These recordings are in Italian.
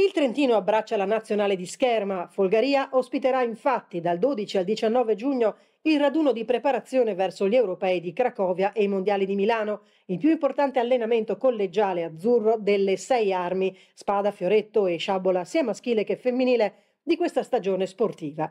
Il Trentino abbraccia la nazionale di scherma. Folgaria ospiterà infatti dal 12 al 19 giugno il raduno di preparazione verso gli europei di Cracovia e i mondiali di Milano, il più importante allenamento collegiale azzurro delle sei armi, spada, fioretto e sciabola, sia maschile che femminile, di questa stagione sportiva.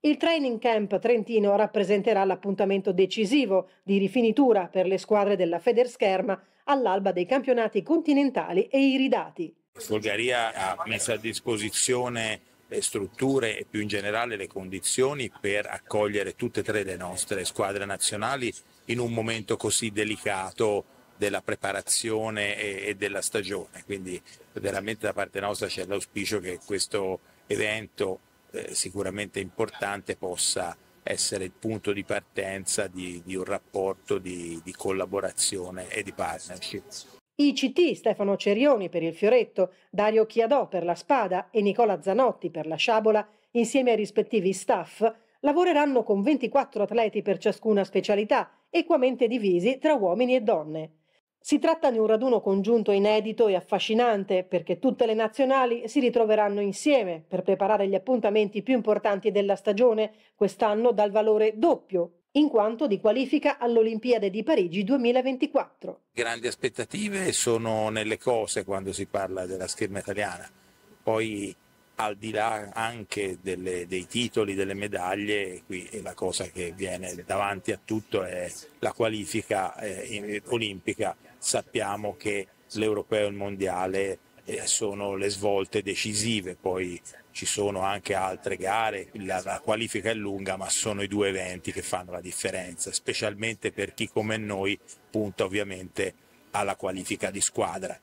Il training camp trentino rappresenterà l'appuntamento decisivo di rifinitura per le squadre della Federscherma all'alba dei campionati continentali e iridati. Folgaria ha messo a disposizione le strutture e più in generale le condizioni per accogliere tutte e tre le nostre squadre nazionali in un momento così delicato della preparazione e, della stagione. Quindi veramente da parte nostra c'è l'auspicio che questo evento eh, sicuramente importante possa essere il punto di partenza di, di un rapporto di, di collaborazione e di partnership. ICT Stefano Cerioni per il fioretto, Dario Chiadò per la spada e Nicola Zanotti per la sciabola, insieme ai rispettivi staff, lavoreranno con 24 atleti per ciascuna specialità, equamente divisi tra uomini e donne. Si tratta di un raduno congiunto inedito e affascinante perché tutte le nazionali si ritroveranno insieme per preparare gli appuntamenti più importanti della stagione, quest'anno dal valore doppio in quanto di qualifica all'Olimpiade di Parigi 2024. Grandi aspettative sono nelle cose quando si parla della scherma italiana, poi al di là anche delle, dei titoli, delle medaglie, qui la cosa che viene davanti a tutto è la qualifica eh, olimpica. Sappiamo che l'europeo e il mondiale eh, sono le svolte decisive, poi ci sono anche altre gare, la, la, qualifica è lunga, ma sono i due eventi che fanno la differenza, specialmente per chi come noi punta ovviamente alla qualifica di squadra.